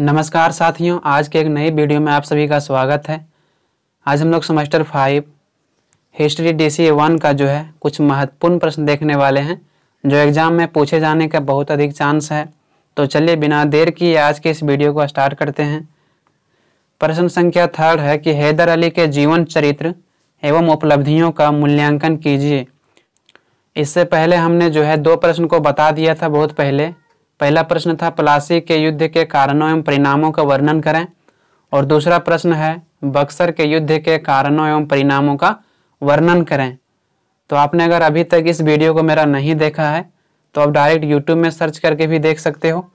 नमस्कार साथियों आज के एक नए वीडियो में आप सभी का स्वागत है आज हम लोग semester five history D C one का जो है कुछ महत्वपूर्ण प्रश्न देखने वाले हैं जो एग्ज़ाम में पूछे जाने का बहुत अधिक चांस है तो चलिए बिना देर किए आज के इस वीडियो को स्टार्ट करते हैं प्रश्न संख्या थर्ड है कि हैदर अली के जीवन चरित्र एवं उपलब्धियों का मूल्यांकन कीजिए इससे पहले हमने जो है दो प्रश्न को बता दिया था बहुत पहले पहला प्रश्न था प्लासी के युद्ध के कारणों एवं परिणामों का वर्णन करें और दूसरा प्रश्न है बक्सर के युद्ध के कारणों एवं परिणामों का वर्णन करें तो आपने अगर अभी तक इस वीडियो को मेरा नहीं देखा है तो आप डायरेक्ट यूट्यूब में सर्च करके भी देख सकते हो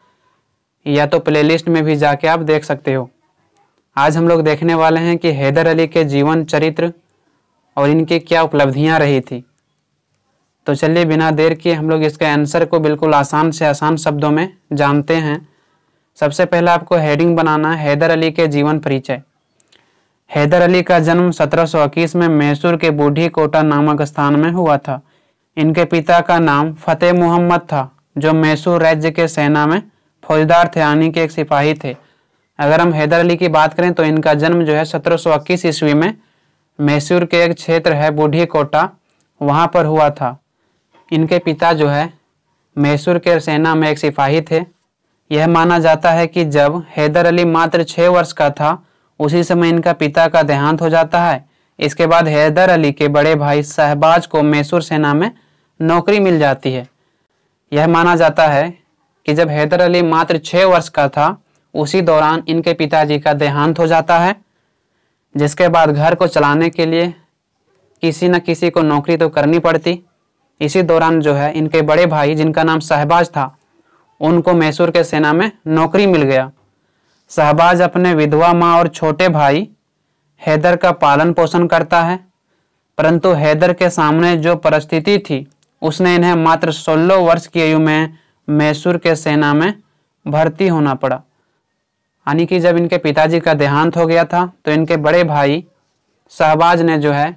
या तो प्लेलिस्ट में भी जाके आप देख सकते हो आज हम लोग देखने वाले हैं कि हैदर अली के जीवन चरित्र और इनकी क्या उपलब्धियां रही थी तो चलिए बिना देर किए हम लोग इसके आंसर को बिल्कुल आसान से आसान शब्दों में जानते हैं सबसे पहले आपको हेडिंग बनाना है हैदर अली के जीवन परिचय हैदर अली का जन्म 1721 में मैसूर के बूढ़ी कोटा नामक स्थान में हुआ था इनके पिता का नाम फतेह मोहम्मद था जो मैसूर राज्य के सेना में फौजदार थे यानी के एक सिपाही थे अगर हम हैदर अली की बात करें तो इनका जन्म जो है 1721 ईस्वी में मैसूर के एक क्षेत्र है बूढ़ी कोटा वहाँ पर हुआ था इनके पिता जो है मैसूर के सेना में एक सिपाही थे यह माना जाता है कि जब हैदर अली मात्र छः वर्ष का था उसी समय इनका पिता का देहांत हो जाता है इसके बाद हैदर अली के बड़े भाई शहबाज को मैसूर सेना में नौकरी मिल जाती है यह माना जाता है कि जब हैदर अली मात्र छः वर्ष का था उसी दौरान इनके पिताजी का देहांत हो जाता है जिसके बाद घर को चलाने के लिए किसी न किसी को नौकरी तो करनी पड़ती इसी दौरान जो है इनके बड़े भाई जिनका नाम शहबाज था उनको मैसूर के सेना में नौकरी मिल गया शहबाज अपने विधवा माँ और छोटे भाई हैदर का पालन पोषण करता है परंतु हैदर के सामने जो परिस्थिति थी उसने इन्हें मात्र सोलह वर्ष की आयु में मैसूर के सेना में भर्ती होना पड़ा यानी कि जब इनके पिताजी का देहांत हो गया था तो इनके बड़े भाई शहबाज ने जो है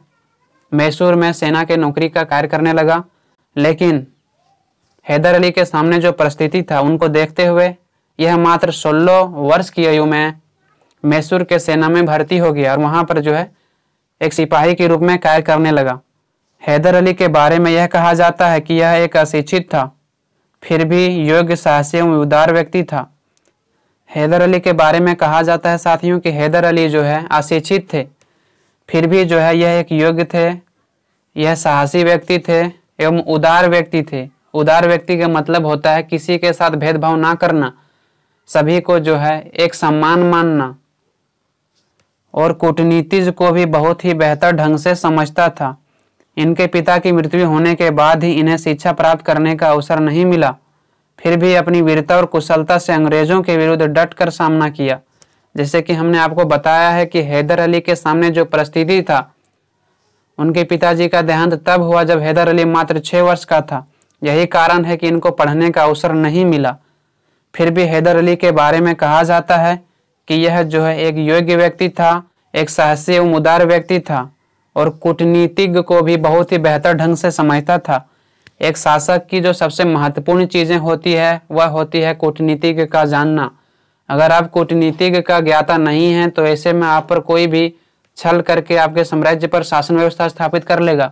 मैसूर में सेना के नौकरी का कार्य करने लगा लेकिन हैदर अली के सामने जो परिस्थिति था उनको देखते हुए यह मात्र सोलह वर्ष की आयु में मैसूर के सेना में भर्ती हो गया और वहाँ पर जो है एक सिपाही के रूप में कार्य करने लगा हैदर अली के बारे में यह कहा जाता है कि यह एक अशिक्षित था फिर भी योग्य साहसी एवं उदार व्यक्ति था हैदर अली के बारे में कहा जाता है साथियों कि हैदर अली जो है अशिक्षित थे फिर भी जो है यह एक योग्य थे यह साहसी व्यक्ति थे एवं उदार व्यक्ति थे उदार व्यक्ति का मतलब होता है किसी के साथ भेदभाव ना करना सभी को जो है एक सम्मान मानना और कूटनीतिज को भी बहुत ही बेहतर ढंग से समझता था इनके पिता की मृत्यु होने के बाद ही इन्हें शिक्षा प्राप्त करने का अवसर नहीं मिला फिर भी अपनी वीरता और कुशलता से अंग्रेजों के विरुद्ध डटकर सामना किया जैसे कि हमने आपको बताया है कि हैदर अली के सामने जो परिस्थिति था उनके पिताजी का देहांत तब हुआ जब हैदर अली मात्र छः वर्ष का था यही कारण है कि इनको पढ़ने का अवसर नहीं मिला फिर भी हैदर अली के बारे में कहा जाता है कि यह जो है एक योग्य व्यक्ति था एक साहसी एवं उदार व्यक्ति था और कूटनीतिज्ञ को भी बहुत ही बेहतर ढंग से समझता था एक शासक की जो सबसे महत्वपूर्ण चीज़ें होती है वह होती है कूटनीतिज्ञ का जानना अगर आप कूटनीतिज्ञ का ज्ञाता नहीं है तो ऐसे में आप पर कोई भी छल करके आपके साम्राज्य पर शासन व्यवस्था स्थापित कर लेगा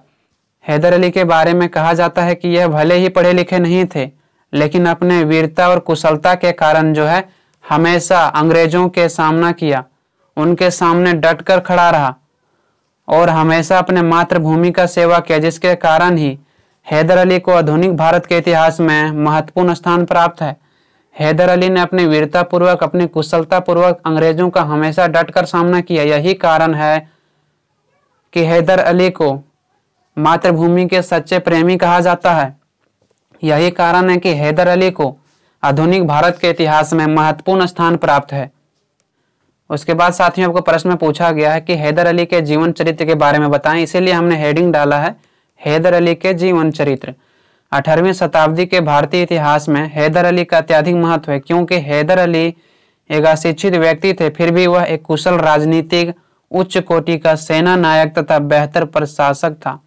हैदर अली के बारे में कहा जाता है कि यह भले ही पढ़े लिखे नहीं थे लेकिन अपने वीरता और कुशलता के कारण जो है हमेशा अंग्रेजों के सामना किया उनके सामने डट कर खड़ा रहा और हमेशा अपने मातृभूमि का सेवा किया जिसके कारण ही हैदर अली को आधुनिक भारत के इतिहास में महत्वपूर्ण स्थान प्राप्त है हैदर अली ने अपने वीरतापूर्वक अपनी कुशलतापूर्वक अंग्रेजों का हमेशा डटकर सामना किया यही कारण है कि हैदर अली को मातृभूमि के सच्चे प्रेमी कहा जाता है यही कारण है कि हैदर अली को आधुनिक भारत के इतिहास में महत्वपूर्ण स्थान प्राप्त है उसके बाद साथियों आपको प्रश्न में पूछा गया है कि हैदर अली के जीवन चरित्र के बारे में बताएं इसीलिए हमने हेडिंग डाला है हैदर अली के जीवन चरित्र अठारहवीं शताब्दी के भारतीय इतिहास में हैदर अली का अत्याधिक महत्व है क्योंकि हैदर अली एक अशिक्षित व्यक्ति थे फिर भी वह एक कुशल राजनीतिक उच्च कोटि का सेना नायक तथा बेहतर प्रशासक था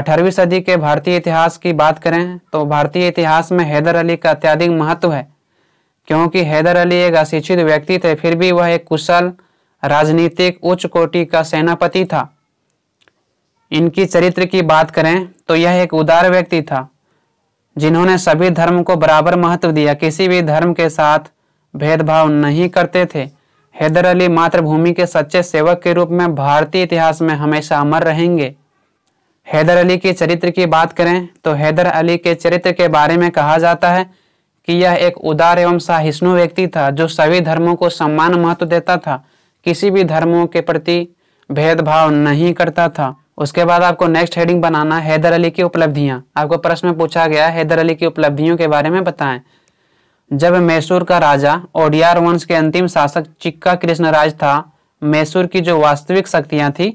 अठारहवीं सदी के भारतीय इतिहास की बात करें तो भारतीय इतिहास में हैदर अली का अत्याधिक महत्व है क्योंकि हैदर अली एक अशिक्षित व्यक्ति थे फिर भी वह एक कुशल राजनीतिक उच्च कोटि का सेनापति था इनकी चरित्र की बात करें तो यह एक उदार व्यक्ति था जिन्होंने सभी धर्म को बराबर महत्व दिया किसी भी धर्म के साथ भेदभाव नहीं करते थे हैदर अली मातृभूमि के सच्चे सेवक के रूप में भारतीय इतिहास में हमेशा अमर रहेंगे हैदर अली के चरित्र की बात करें तो हैदर अली के चरित्र के बारे में कहा जाता है कि यह एक उदार एवं सहिष्णु व्यक्ति था जो सभी धर्मों को सम्मान महत्व देता था किसी भी धर्मों के प्रति भेदभाव नहीं करता था उसके बाद आपको नेक्स्ट हेडिंग बनाना हैदर अली की उपलब्धियां आपको प्रश्न में पूछा गया हैदर अली की उपलब्धियों के बारे में बताएं जब मैसूर का राजा ओडियार वंश के अंतिम शासक चिक्का कृष्णराज था मैसूर की जो वास्तविक शक्तियां थी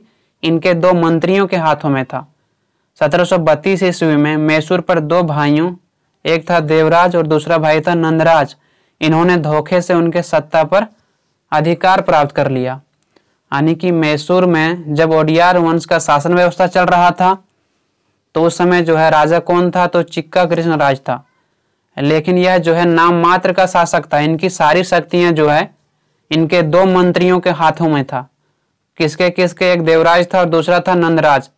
इनके दो मंत्रियों के हाथों में था सत्रह सौ बत्तीस ईस्वी में मैसूर पर दो भाइयों एक था देवराज और दूसरा भाई था नंदराज इन्होंने धोखे से उनके सत्ता पर अधिकार प्राप्त कर लिया यानी कि मैसूर में जब ओडियार वंश का शासन व्यवस्था चल रहा था तो उस समय जो है राजा कौन था तो चिक्का कृष्ण राज था लेकिन यह जो है नाम मात्र का शासक था इनकी सारी शक्तियां जो है इनके दो मंत्रियों के हाथों में था किसके किसके एक देवराज था और दूसरा था नंदराज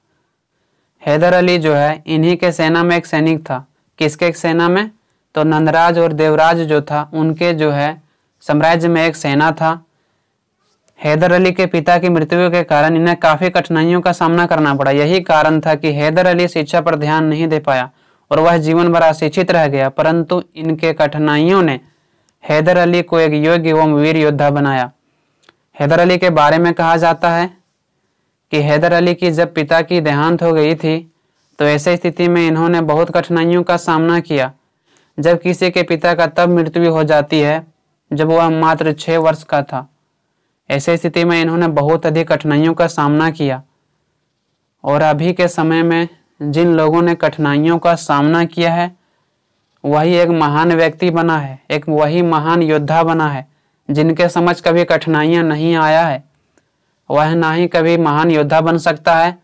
हैदर अली जो है इन्हीं के सेना में एक सैनिक था किसके एक सेना में तो नंदराज और देवराज जो था उनके जो है साम्राज्य में एक सेना था हैदर अली के पिता की मृत्यु के कारण इन्हें काफी कठिनाइयों का सामना करना पड़ा यही कारण था कि हैदर अली शिक्षा पर ध्यान नहीं दे पाया और वह जीवन भर अशिक्षित रह गया परंतु इनके कठिनाइयों ने हैदर अली को एक योग्य एवं वीर योद्धा बनाया हैदर अली के बारे में कहा जाता है कि हैदर अली की जब पिता की देहांत हो गई थी तो ऐसे स्थिति में इन्होंने बहुत कठिनाइयों का सामना किया जब किसी के पिता का तब मृत्यु हो जाती है जब वह मात्र छः वर्ष का था ऐसे स्थिति में इन्होंने बहुत अधिक कठिनाइयों का सामना किया और अभी के समय में जिन लोगों ने कठिनाइयों का सामना किया है वही एक महान व्यक्ति बना है एक वही महान योद्धा बना है जिनके समझ कभी कठिनाइयाँ नहीं आया है वह ना ही कभी महान योद्धा बन सकता है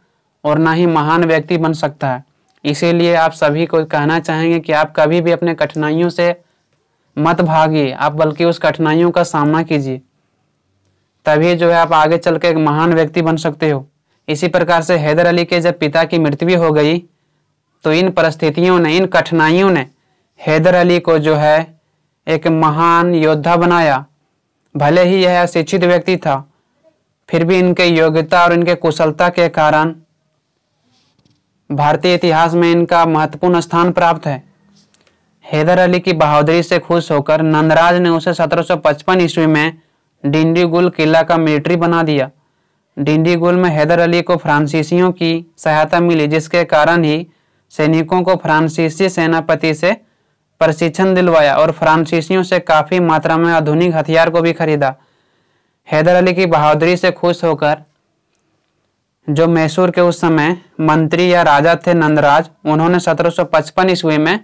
और ना ही महान व्यक्ति बन सकता है इसीलिए आप सभी को कहना चाहेंगे कि आप कभी भी अपने कठिनाइयों से मत भागिए आप बल्कि उस कठिनाइयों का सामना कीजिए तभी जो है आप आगे चल के एक महान व्यक्ति बन सकते हो इसी प्रकार से हैदर अली के जब पिता की मृत्यु हो गई तो इन परिस्थितियों ने इन कठिनाइयों ने हैदर अली को जो है एक महान योद्धा बनाया भले ही यह अशिक्षित व्यक्ति था फिर भी इनके योग्यता और इनके कुशलता के कारण भारतीय इतिहास में इनका महत्वपूर्ण स्थान प्राप्त है हैदर अली की बहादुरी से खुश होकर नंदराज ने उसे 1755 ईस्वी में डिंडीगुल किला का मिलिट्री बना दिया डिंडीगुल में हैदर अली को फ्रांसीसियों की सहायता मिली जिसके कारण ही सैनिकों को फ्रांसीसी सेनापति से प्रशिक्षण दिलवाया और फ्रांसीसियों से काफ़ी मात्रा में आधुनिक हथियार को भी खरीदा हैदर अली की बहादुरी से खुश होकर जो मैसूर के उस समय मंत्री या राजा थे नंदराज उन्होंने 1755 ईस्वी में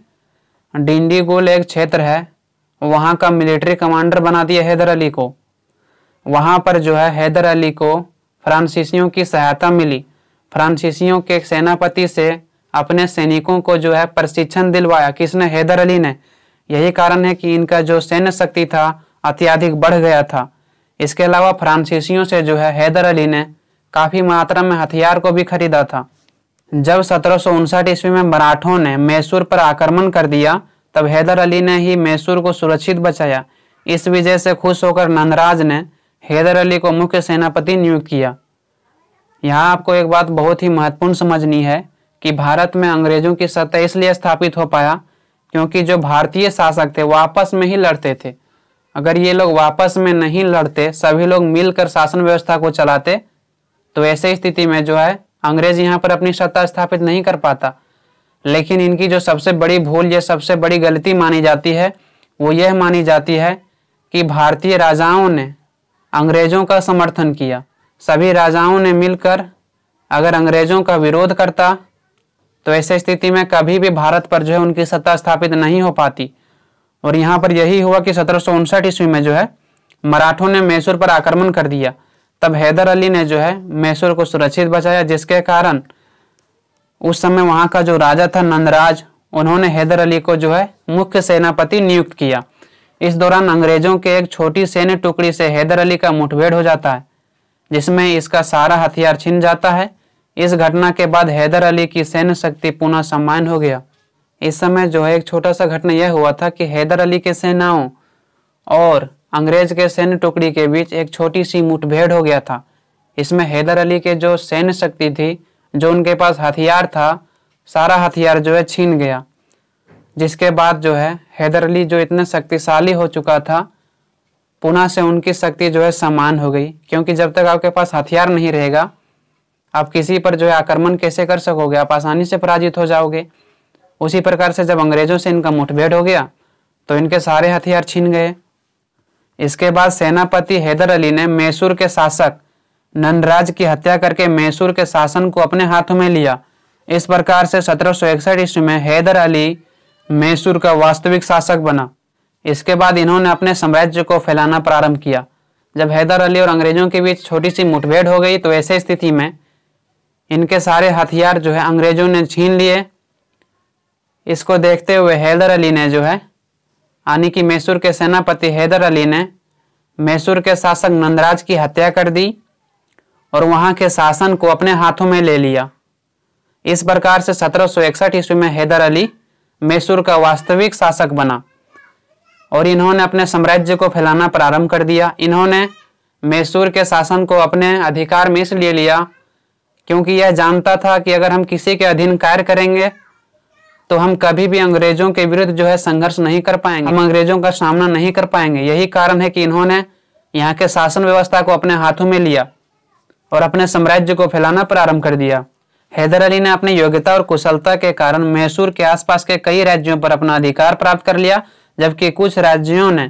डिंडीगुल एक क्षेत्र है वहाँ का मिलिट्री कमांडर बना दिया हैदर अली को वहाँ पर जो है हैदर अली को फ्रांसीसियों की सहायता मिली फ्रांसीसियों के सेनापति से अपने सैनिकों को जो है प्रशिक्षण दिलवाया किसने हैदर अली ने यही कारण है कि इनका जो सैन्य शक्ति था अत्याधिक बढ़ गया था इसके अलावा फ्रांसीसियों से जो है हैदर अली ने काफ़ी मात्रा में हथियार को भी खरीदा था जब सत्रह ईस्वी में मराठों ने मैसूर पर आक्रमण कर दिया तब हैदर अली ने ही मैसूर को सुरक्षित बचाया इस विजय से खुश होकर नंदराज ने हैदर अली को मुख्य सेनापति नियुक्त किया यहाँ आपको एक बात बहुत ही महत्वपूर्ण समझनी है कि भारत में अंग्रेजों की सत्ता इसलिए स्थापित हो पाया क्योंकि जो भारतीय शासक थे वापस में ही लड़ते थे अगर ये लोग वापस में नहीं लड़ते सभी लोग मिलकर शासन व्यवस्था को चलाते तो ऐसे स्थिति में जो है अंग्रेज यहाँ पर अपनी सत्ता स्थापित नहीं कर पाता लेकिन इनकी जो सबसे बड़ी भूल या सबसे बड़ी गलती मानी जाती है वो यह मानी जाती है कि भारतीय राजाओं ने अंग्रेजों का समर्थन किया सभी राजाओं ने मिलकर अगर अंग्रेजों का विरोध करता तो ऐसे स्थिति में कभी भी भारत पर जो है उनकी सत्ता स्थापित नहीं हो पाती और यहाँ पर यही हुआ कि सत्रह ईस्वी में जो है मराठों ने मैसूर पर आक्रमण कर दिया तब हैदर अली ने जो है मैसूर को सुरक्षित बचाया जिसके कारण उस समय वहाँ का जो राजा था नंदराज उन्होंने हैदर अली को जो है मुख्य सेनापति नियुक्त किया इस दौरान अंग्रेजों के एक छोटी सैन्य टुकड़ी से हैदर अली का मुठभेड़ हो जाता है जिसमें इसका सारा हथियार छिन जाता है इस घटना के बाद हैदर अली की सैन्य शक्ति पुनः सम्मान हो गया इस समय जो है एक छोटा सा घटना यह हुआ था कि हैदर अली के सेनाओं और अंग्रेज के सैन्य टुकड़ी के बीच एक छोटी सी मुठभेड़ हो गया था इसमें हैदर अली के जो सैन्य शक्ति थी जो उनके पास हथियार था सारा हथियार जो है छीन गया जिसके बाद जो है हैदर अली जो इतने शक्तिशाली हो चुका था पुनः से उनकी शक्ति जो है समान हो गई क्योंकि जब तक आपके पास हथियार नहीं रहेगा आप किसी पर जो है आक्रमण कैसे कर सकोगे आप आसानी से पराजित हो जाओगे उसी प्रकार से जब अंग्रेजों से इनका मुठभेड़ हो गया तो इनके सारे हथियार छीन गए इसके बाद सेनापति हैदर अली ने मैसूर के शासक नंदराज की हत्या करके मैसूर के शासन को अपने हाथों में लिया इस प्रकार से सत्रह ईस्वी में हैदर अली मैसूर का वास्तविक शासक बना इसके बाद इन्होंने अपने साम्राज्य को फैलाना प्रारंभ किया जब हैदर अली और अंग्रेजों के बीच छोटी सी मुठभेड़ हो गई तो ऐसे स्थिति में इनके सारे हथियार जो है अंग्रेजों ने छीन लिए इसको देखते हुए हैदर अली ने जो है यानी कि मैसूर के सेनापति हैदर अली ने मैसूर के शासक नंदराज की हत्या कर दी और वहाँ के शासन को अपने हाथों में ले लिया इस प्रकार से सत्रह ईस्वी में हैदर अली मैसूर का वास्तविक शासक बना और इन्होंने अपने साम्राज्य को फैलाना प्रारंभ कर दिया इन्होंने मैसूर के शासन को अपने अधिकार में इसलिए लिया क्योंकि यह जानता था कि अगर हम किसी के अधीन कार्य करेंगे तो हम कभी भी अंग्रेजों के विरुद्ध जो है संघर्ष नहीं कर पाएंगे हम अंग्रेजों का सामना नहीं कर पाएंगे यही कारण है कि इन्होंने यहाँ के शासन व्यवस्था को अपने हाथों में लिया और अपने साम्राज्य को फैलाना प्रारंभ कर दिया हैदर अली ने अपनी योग्यता और कुशलता के कारण मैसूर के आसपास के कई राज्यों पर अपना अधिकार प्राप्त कर लिया जबकि कुछ राज्यों ने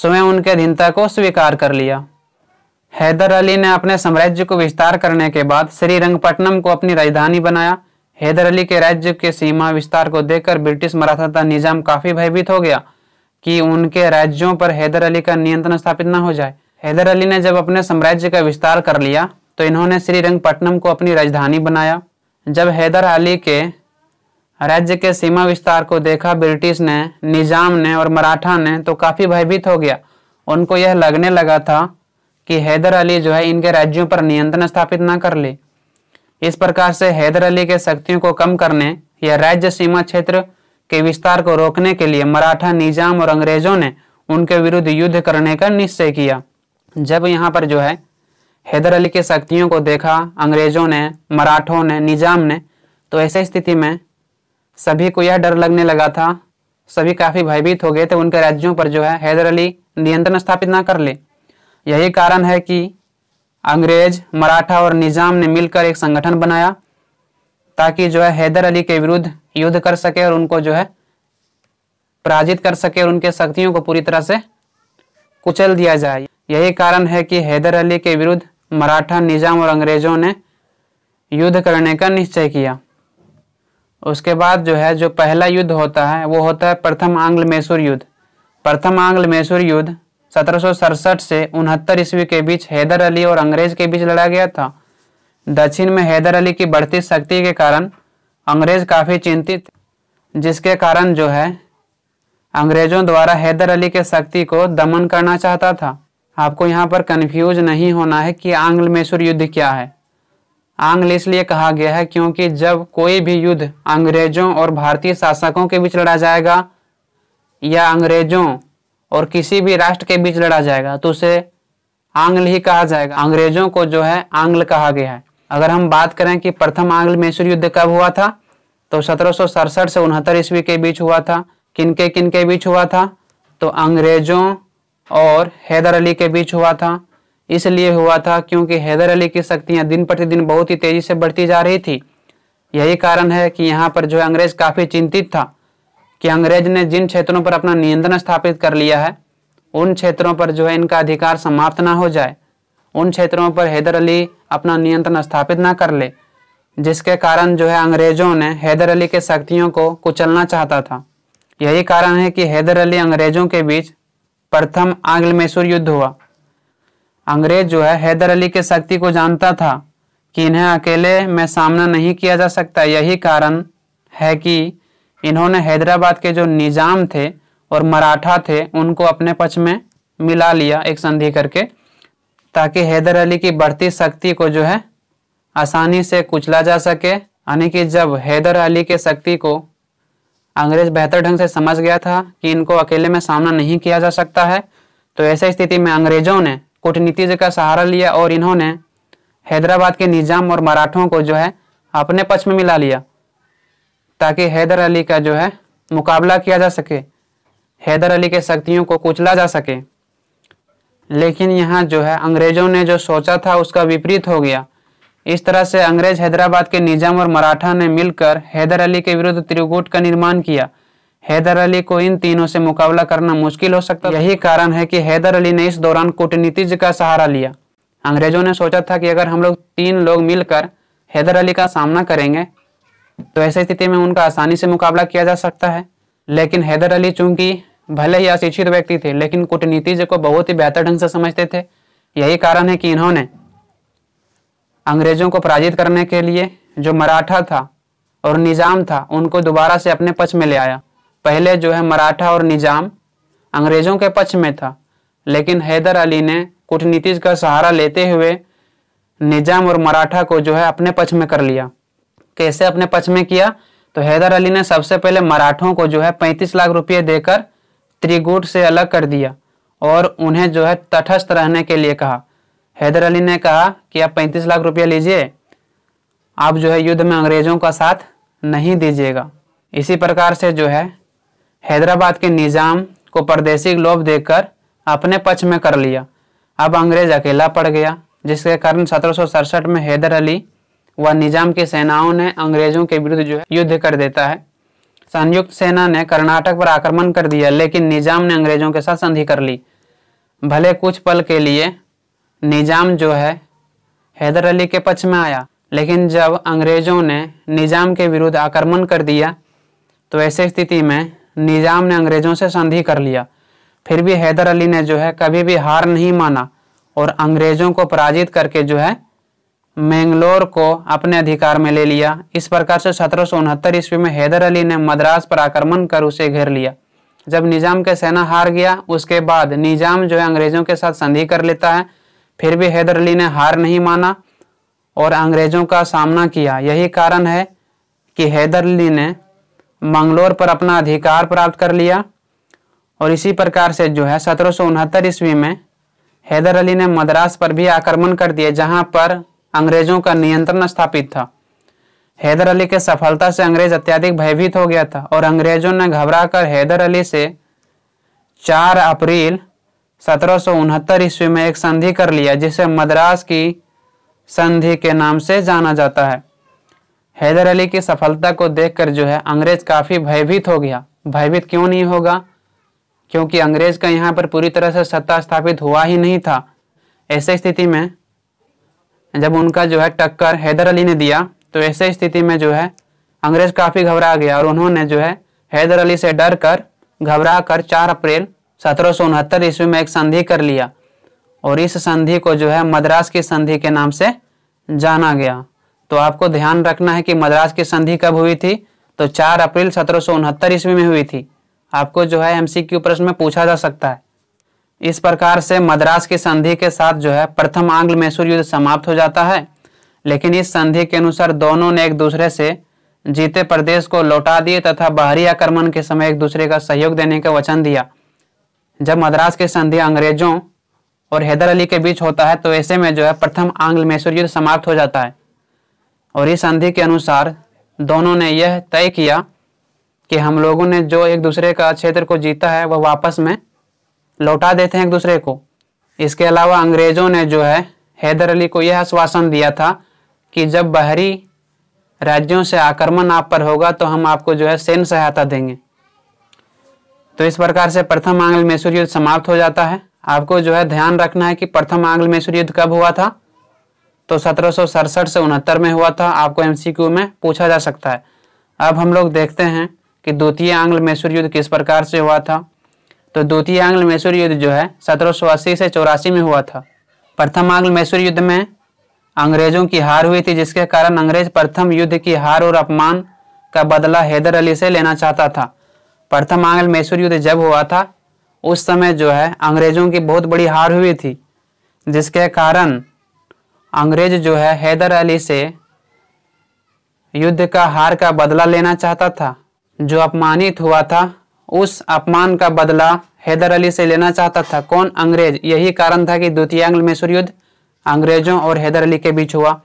स्वयं उनके अधीनता को स्वीकार कर लिया हैदर अली ने अपने साम्राज्य को विस्तार करने के बाद श्रीरंगपट्टनम को अपनी राजधानी बनाया हैदर अली के राज्य के सीमा विस्तार को देखकर ब्रिटिश मराठा निजाम काफी भयभीत हो गया कि उनके राज्यों पर हैदर अली का नियंत्रण स्थापित न हो जाए हैदर अली ने जब अपने साम्राज्य का विस्तार कर लिया तो इन्होंने श्रीरंगपट्टनम को अपनी राजधानी बनाया जब हैदर अली के राज्य के सीमा विस्तार को देखा ब्रिटिश ने निजाम ने और मराठा ने तो काफ़ी भयभीत हो गया उनको यह लगने लगा था कि हैदर अली जो है इनके राज्यों पर नियंत्रण स्थापित ना कर ले इस प्रकार से हैदर अली के शक्तियों को कम करने या राज्य सीमा क्षेत्र के विस्तार को रोकने के लिए मराठा निजाम और अंग्रेजों ने उनके विरुद्ध युद्ध करने का निश्चय किया जब यहाँ पर जो है हैदर अली की शक्तियों को देखा अंग्रेजों ने मराठों ने निजाम ने तो ऐसे स्थिति में सभी को यह डर लगने लगा था सभी काफ़ी भयभीत हो गए थे उनके राज्यों पर जो है हैदर अली नियंत्रण स्थापित ना कर ले यही कारण है कि अंग्रेज मराठा और निजाम ने मिलकर एक संगठन बनाया ताकि जो है हैदर अली के विरुद्ध युद्ध कर सके और उनको जो है पराजित कर सके और उनके शक्तियों को पूरी तरह से कुचल दिया जाए यही कारण है कि हैदर अली के विरुद्ध मराठा निजाम और अंग्रेजों ने युद्ध करने का निश्चय किया उसके बाद जो है जो पहला युद्ध होता है वो होता है प्रथम आंग्ल मैसूर युद्ध प्रथम आंग्ल मैसूर युद्ध सत्रह से उनहत्तर ईस्वी के बीच हैदर अली और अंग्रेज के बीच लड़ा गया था दक्षिण में हैदर अली की बढ़ती शक्ति के कारण अंग्रेज काफ़ी चिंतित जिसके कारण जो है अंग्रेजों द्वारा हैदर अली के शक्ति को दमन करना चाहता था आपको यहाँ पर कन्फ्यूज नहीं होना है कि आंग्ल मैसूर युद्ध क्या है आंग्ल इसलिए कहा गया है क्योंकि जब कोई भी युद्ध अंग्रेजों और भारतीय शासकों के बीच लड़ा जाएगा या अंग्रेजों और किसी भी राष्ट्र के बीच लड़ा जाएगा तो उसे आंग्ल ही कहा जाएगा अंग्रेजों को जो है आंग्ल कहा गया है अगर हम बात करें कि प्रथम आंग्ल मैसूर युद्ध कब हुआ था तो सत्रह से उनहत्तर ईस्वी के बीच हुआ था किनके किनके बीच हुआ था तो अंग्रेजों और हैदर अली के बीच हुआ था इसलिए हुआ था क्योंकि हैदर अली की शक्तियाँ दिन प्रतिदिन बहुत ही तेजी से बढ़ती जा रही थी यही कारण है कि यहाँ पर जो अंग्रेज काफी चिंतित था कि अंग्रेज ने जिन क्षेत्रों पर अपना नियंत्रण स्थापित कर लिया है उन क्षेत्रों पर जो है इनका अधिकार समाप्त ना हो जाए उन क्षेत्रों पर हैदर अली अपना नियंत्रण स्थापित ना कर ले जिसके कारण जो है अंग्रेजों ने हैदर अली के शक्तियों को कुचलना चाहता था यही कारण है कि हैदर अली अंग्रेजों के बीच प्रथम आंग्ल मैसूर युद्ध हुआ अंग्रेज जो है हैदर अली के शक्ति को जानता था कि इन्हें अकेले में सामना नहीं किया जा सकता यही कारण है कि इन्होंने हैदराबाद के जो निजाम थे और मराठा थे उनको अपने पक्ष में मिला लिया एक संधि करके ताकि हैदर अली की बढ़ती शक्ति को जो है आसानी से कुचला जा सके यानी कि जब हैदर अली के शक्ति को अंग्रेज बेहतर ढंग से समझ गया था कि इनको अकेले में सामना नहीं किया जा सकता है तो ऐसे स्थिति में अंग्रेजों ने कूटनीति का सहारा लिया और इन्होंने हैदराबाद के निजाम और मराठों को जो है अपने पक्ष में मिला लिया ताकि हैदर अली का जो है मुकाबला किया जा सके हैदर अली के शक्तियों को कुचला जा सके लेकिन यहाँ जो है अंग्रेजों ने जो सोचा था उसका विपरीत हो गया इस तरह से अंग्रेज हैदराबाद के निजाम और मराठा ने मिलकर हैदर अली के विरुद्ध त्रिगुट का निर्माण किया हैदर अली को इन तीनों से मुकाबला करना मुश्किल हो सकता यही कारण है कि हैदर अली ने इस दौरान कूटनीतिज का सहारा लिया अंग्रेजों ने सोचा था कि अगर हम लोग तीन लोग मिलकर हैदर अली का सामना करेंगे तो ऐसी स्थिति में उनका आसानी से मुकाबला किया जा सकता है लेकिन हैदर अली चूंकि भले ही अशिक्षित व्यक्ति थे लेकिन कूटनीतिज को बहुत ही बेहतर ढंग से समझते थे यही कारण है कि इन्होंने अंग्रेजों को पराजित करने के लिए जो मराठा था और निज़ाम था उनको दोबारा से अपने पक्ष में ले आया पहले जो है मराठा और निज़ाम अंग्रेज़ों के पक्ष में था लेकिन हैदर अली ने कूटनीतिज का सहारा लेते हुए निज़ाम और मराठा को जो है अपने पक्ष में कर लिया कैसे अपने पक्ष में किया तो हैदर अली ने सबसे पहले मराठों को जो है पैंतीस लाख रुपये देकर त्रिगुट से अलग कर दिया और उन्हें जो है तटस्थ रहने के लिए कहा हैदर अली ने कहा कि आप पैंतीस लाख रुपया लीजिए आप जो है युद्ध में अंग्रेज़ों का साथ नहीं दीजिएगा इसी प्रकार से जो है हैदराबाद के निज़ाम को परदेशी लोभ देकर अपने पक्ष में कर लिया अब अंग्रेज अकेला पड़ गया जिसके कारण सत्रह में हैदर अली व निज़ाम की सेनाओं ने अंग्रेज़ों के विरुद्ध जो है युद्ध कर देता है संयुक्त सेना ने कर्नाटक पर आक्रमण कर दिया लेकिन निज़ाम ने अंग्रेज़ों के साथ संधि कर ली भले कुछ पल के लिए निज़ाम जो है हैदर अली के पक्ष में आया लेकिन जब अंग्रेज़ों ने निज़ाम के विरुद्ध आक्रमण कर दिया तो ऐसे स्थिति में निज़ाम ने अंग्रेज़ों से संधि कर लिया फिर भी हैदर अली ने जो है कभी भी हार नहीं माना और अंग्रेज़ों को पराजित करके जो है मैंगलोर को अपने अधिकार में ले लिया इस प्रकार से सत्रह ईस्वी में हैदर अली ने मद्रास पर आक्रमण कर उसे घेर लिया जब निज़ाम के सेना हार गया उसके बाद निज़ाम जो है अंग्रेज़ों के साथ संधि कर लेता है फिर भी हैदर अली ने हार नहीं माना और अंग्रेजों का सामना किया यही कारण है कि हैदर अली ने मंगलोर पर अपना अधिकार प्राप्त कर लिया और इसी प्रकार से जो है सत्रह ईस्वी में हैदर अली ने मद्रास पर भी आक्रमण कर दिया जहां पर अंग्रेजों का नियंत्रण स्थापित था हैदर अली के सफलता से अंग्रेज अत्याधिक भयभीत हो गया था और अंग्रेजों ने घबराकर हैदर अली से 4 अप्रैल सत्रह ईस्वी में एक संधि कर लिया जिसे मद्रास की संधि के नाम से जाना जाता है हैदर अली की सफलता को देखकर जो है अंग्रेज काफ़ी भयभीत हो गया भयभीत क्यों नहीं होगा क्योंकि अंग्रेज का यहाँ पर पूरी तरह से सत्ता स्थापित हुआ ही नहीं था ऐसे स्थिति में जब उनका जो है टक्कर हैदर अली ने दिया तो ऐसे स्थिति में जो है अंग्रेज काफ़ी घबरा गया और उन्होंने जो है हैदर अली से डर कर घबरा कर चार अप्रैल सत्रह सौ उनहत्तर ईस्वी में एक संधि कर लिया और इस संधि को जो है मद्रास की संधि के नाम से जाना गया तो आपको ध्यान रखना है कि मद्रास की संधि कब हुई थी तो 4 अप्रैल सत्रह ईस्वी में हुई थी आपको जो है एमसीक्यू प्रश्न में पूछा जा सकता है इस प्रकार से मद्रास की संधि के साथ जो है प्रथम आंग्ल मैसूर युद्ध समाप्त हो जाता है लेकिन इस संधि के अनुसार दोनों ने एक दूसरे से जीते प्रदेश को लौटा दिए तथा बाहरी आक्रमण के समय एक दूसरे का सहयोग देने का वचन दिया जब मद्रास की संधि अंग्रेजों और हैदर अली के बीच होता है तो ऐसे में जो है प्रथम आंग्ल मैसूर युद्ध समाप्त हो जाता है और इस संधि के अनुसार दोनों ने यह तय किया कि हम लोगों ने जो एक दूसरे का क्षेत्र को जीता है वह वापस में लौटा देते हैं एक दूसरे को इसके अलावा अंग्रेजों ने जो है हैदर अली को यह आश्वासन दिया था कि जब बाहरी राज्यों से आक्रमण आप पर होगा तो हम आपको जो है सैन्य सहायता देंगे तो इस प्रकार से प्रथम आंग्ल मैसूर युद्ध समाप्त हो जाता है आपको जो है ध्यान रखना है कि प्रथम आंग्ल मैसूर युद्ध कब हुआ था तो सत्रह से उनहत्तर में हुआ था आपको एमसीक्यू में पूछा जा सकता है अब हम लोग देखते हैं कि द्वितीय आंग्ल मैसूर युद्ध किस प्रकार से हुआ था तो द्वितीय आंग्ल मैसूर युद्ध जो है सत्रह से चौरासी में हुआ था प्रथम आंग्ल मैसूर युद्ध में अंग्रेजों की हार हुई थी जिसके कारण अंग्रेज प्रथम युद्ध की हार और अपमान का बदला हैदर अली से लेना चाहता था प्रथम आंग्ल मैसूर युद्ध जब हुआ था उस समय जो है अंग्रेजों की बहुत बड़ी हार हुई थी जिसके कारण अंग्रेज जो है हैदर अली से युद्ध का हार का बदला लेना चाहता था जो अपमानित हुआ था उस अपमान का बदला हैदर अली से लेना चाहता था कौन अंग्रेज यही कारण था कि द्वितीय आंग्ल मैसूर युद्ध अंग्रेजों और हैदर अली के बीच हुआ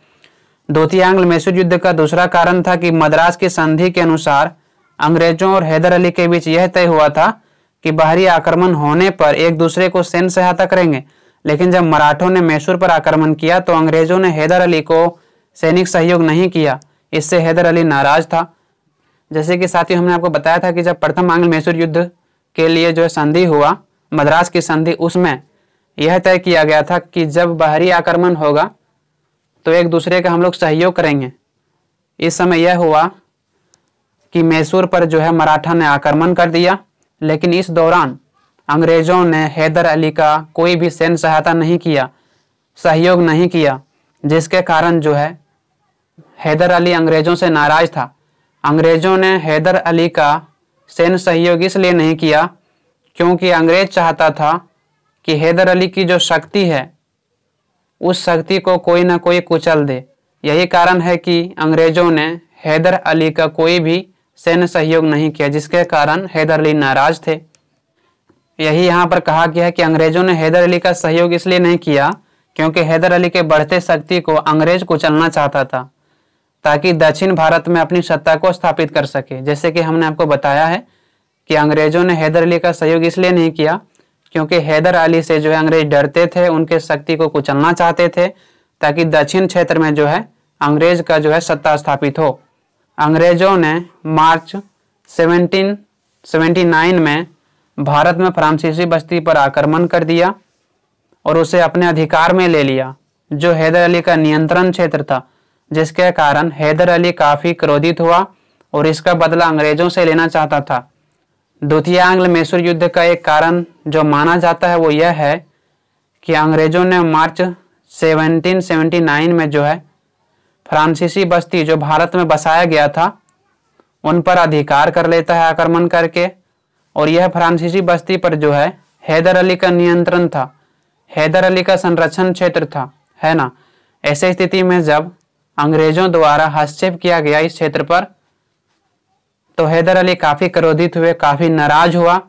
द्वितीय आंग्ल मैसूर युद्ध का दूसरा कारण था कि मद्रास की संधि के अनुसार अंग्रेजों और हैदर अली के बीच यह तय हुआ था कि बाहरी आक्रमण होने पर एक दूसरे को सेन सहायता करेंगे लेकिन जब मराठों ने मैसूर पर आक्रमण किया तो अंग्रेजों ने हैदर अली को सैनिक सहयोग नहीं किया इससे हैदर अली नाराज था जैसे कि साथियों हमने आपको बताया था कि जब प्रथम आंग्ल मैसूर युद्ध के लिए जो संधि हुआ मद्रास की संधि उसमें यह तय किया गया था कि जब बाहरी आक्रमण होगा तो एक दूसरे का हम लोग सहयोग करेंगे इस समय यह हुआ कि मैसूर पर जो है मराठा ने आक्रमण कर दिया लेकिन इस दौरान अंग्रेजों ने हैदर अली का कोई भी सैन्य सहायता नहीं किया सहयोग नहीं किया जिसके कारण जो है हैदर अली अंग्रेजों से नाराज था अंग्रेजों ने हैदर अली का सैन्य सहयोग इसलिए नहीं किया क्योंकि अंग्रेज चाहता था कि हैदर अली की जो शक्ति है उस शक्ति को कोई ना कोई कुचल दे यही कारण है कि अंग्रेजों ने हैदर अली का कोई भी सैन्य सहयोग नहीं किया जिसके कारण हैदर अली नाराज थे यही यहाँ पर कहा गया है कि अंग्रेजों ने हैदर अली का सहयोग इसलिए नहीं किया क्योंकि हैदर अली के बढ़ते शक्ति को अंग्रेज कुचलना चाहता था ताकि दक्षिण भारत में अपनी सत्ता को स्थापित कर सके जैसे कि हमने आपको बताया है कि अंग्रेजों ने हैदर अली का सहयोग इसलिए नहीं किया क्योंकि हैदर अली से जो है अंग्रेज डरते थे उनके शक्ति को कुचलना चाहते थे ताकि दक्षिण क्षेत्र में जो है अंग्रेज का जो है सत्ता स्थापित हो अंग्रेजों ने मार्च 1779 में भारत में फ्रांसीसी बस्ती पर आक्रमण कर दिया और उसे अपने अधिकार में ले लिया जो हैदर अली का नियंत्रण क्षेत्र था जिसके कारण हैदर अली काफ़ी क्रोधित हुआ और इसका बदला अंग्रेजों से लेना चाहता था द्वितीय आंग्ल मैसूर युद्ध का एक कारण जो माना जाता है वो यह है कि अंग्रेजों ने मार्च 1779 में जो है फ्रांसीसी बस्ती जो भारत में बसाया गया था उन पर अधिकार कर लेता है आक्रमण करके और यह फ्रांसीसी बस्ती पर जो है हैदर अली का नियंत्रण था हैदर अली का संरक्षण क्षेत्र था है ना ऐसे स्थिति में जब अंग्रेजों द्वारा हस्तक्षेप किया गया इस क्षेत्र पर तो हैदर अली काफ़ी क्रोधित हुए काफ़ी नाराज हुआ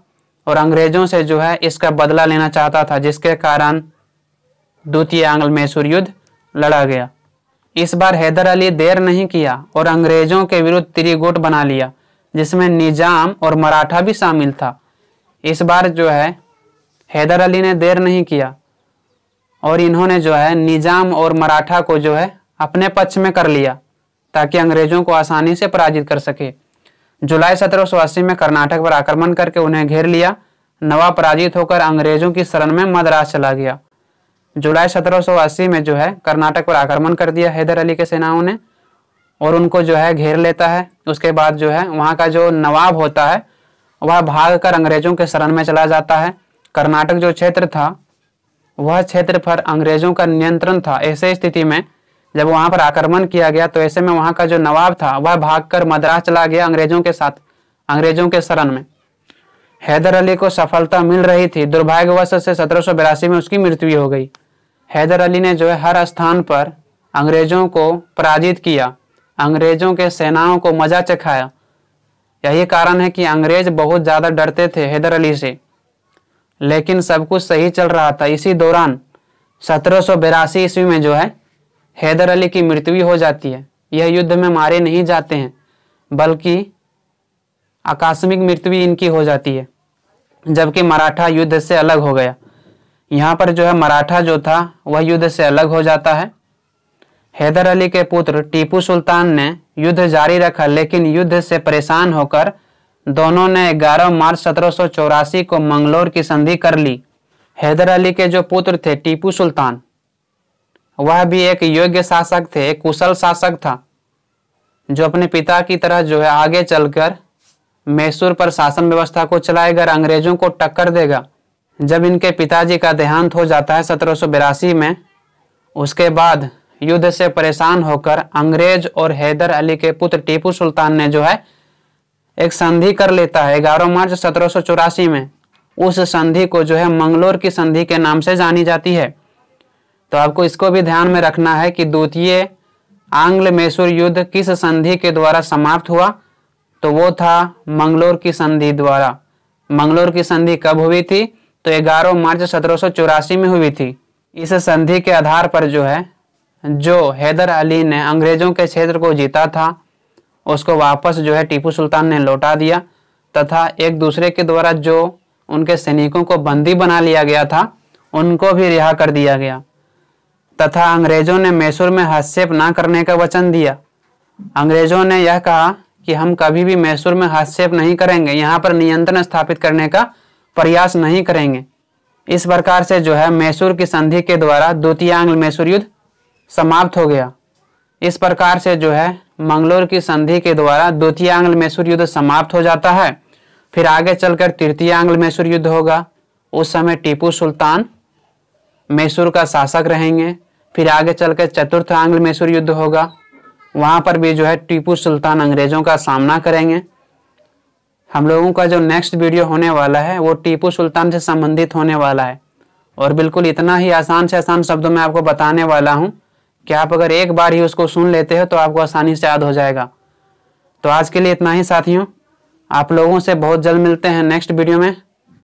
और अंग्रेजों से जो है इसका बदला लेना चाहता था जिसके कारण द्वितीय आंग्ल मैसूर युद्ध लड़ा गया इस बार हैदर अली देर नहीं किया और अंग्रेजों के विरुद्ध त्रिगुट बना लिया जिसमें निजाम और मराठा भी शामिल था इस बार जो है हैदर अली ने देर नहीं किया और इन्होंने जो है निजाम और मराठा को जो है अपने पक्ष में कर लिया ताकि अंग्रेजों को आसानी से पराजित कर सके जुलाई सत्रह में कर्नाटक पर आक्रमण करके उन्हें घेर लिया नवाब पराजित होकर अंग्रेजों की शरण में मद्रास चला गया जुलाई 1780 में जो है कर्नाटक पर आक्रमण कर दिया हैदर अली के सेनाओं ने और उनको जो है घेर लेता है उसके बाद जो है वहाँ का जो नवाब होता है वह भाग कर अंग्रेजों के शरण में चला जाता है कर्नाटक जो क्षेत्र था वह क्षेत्र पर अंग्रेजों का नियंत्रण था ऐसे स्थिति में जब वहाँ पर आक्रमण किया गया तो ऐसे में वहाँ का जो नवाब था वह भाग मद्रास चला गया अंग्रेजों के साथ अंग्रेजों के शरण में हैदर अली को सफलता मिल रही थी दुर्भाग्यवश से सत्रह में उसकी मृत्यु हो गई हैदर अली ने जो है हर स्थान पर अंग्रेजों को पराजित किया अंग्रेजों के सेनाओं को मजा चखाया यही कारण है कि अंग्रेज बहुत ज़्यादा डरते थे हैदर अली से लेकिन सब कुछ सही चल रहा था इसी दौरान सत्रह ईस्वी में जो है हैदर अली की मृत्यु हो जाती है यह युद्ध में मारे नहीं जाते हैं बल्कि आकस्मिक मृत्यु इनकी हो जाती है जबकि मराठा युद्ध से अलग हो गया यहाँ पर जो है मराठा जो था वह युद्ध से अलग हो जाता है हैदर अली के पुत्र टीपू सुल्तान ने युद्ध जारी रखा लेकिन युद्ध से परेशान होकर दोनों ने 11 मार्च सत्रह को मंगलोर की संधि कर ली हैदर अली के जो पुत्र थे टीपू सुल्तान वह भी एक योग्य शासक थे एक कुशल शासक था जो अपने पिता की तरह जो है आगे चलकर मैसूर पर शासन व्यवस्था को चलाएगा अंग्रेजों को टक्कर देगा जब इनके पिताजी का देहांत हो जाता है सत्रह में उसके बाद युद्ध से परेशान होकर अंग्रेज और हैदर अली के पुत्र टीपू सुल्तान ने जो है एक संधि कर लेता है ग्यारह मार्च सत्रह में उस संधि को जो है मंगलोर की संधि के नाम से जानी जाती है तो आपको इसको भी ध्यान में रखना है कि द्वितीय आंग्ल मैसूर युद्ध किस संधि के द्वारा समाप्त हुआ तो वो था मंगलोर की संधि द्वारा मंगलोर की संधि कब हुई थी तो 11 मार्च सत्रह में हुई थी इस संधि के आधार पर जो है जो हैदर अली ने अंग्रेजों के क्षेत्र को जीता था उसको वापस जो है टीपू सुल्तान ने लौटा दिया तथा एक दूसरे के द्वारा जो उनके सैनिकों को बंदी बना लिया गया था उनको भी रिहा कर दिया गया तथा अंग्रेजों ने मैसूर में हस्तक्षेप ना करने का वचन दिया अंग्रेजों ने यह कहा कि हम कभी भी मैसूर में हस्तक्षेप नहीं करेंगे यहाँ पर नियंत्रण स्थापित करने का प्रयास नहीं करेंगे इस प्रकार से जो है मैसूर की संधि के द्वारा द्वितीय आंग्ल मैसूर युद्ध समाप्त हो गया इस प्रकार से जो है मंगलोर की संधि के द्वारा द्वितीय आंग्ल मैसूर युद्ध समाप्त हो जाता है फिर आगे चलकर तृतीय आंग्ल मैसूर युद्ध होगा उस समय टीपू सुल्तान मैसूर का शासक रहेंगे फिर आगे चलकर चतुर्थ आंग्ल मैसूर युद्ध होगा वहाँ पर भी जो है टीपू सुल्तान अंग्रेजों का सामना करेंगे हम लोगों का जो नेक्स्ट वीडियो होने वाला है वो टीपू सुल्तान से संबंधित होने वाला है और बिल्कुल इतना ही आसान से आसान शब्दों में आपको बताने वाला हूँ कि आप अगर एक बार ही उसको सुन लेते हो तो आपको आसानी से याद हो जाएगा तो आज के लिए इतना ही साथियों आप लोगों से बहुत जल्द मिलते हैं नेक्स्ट वीडियो में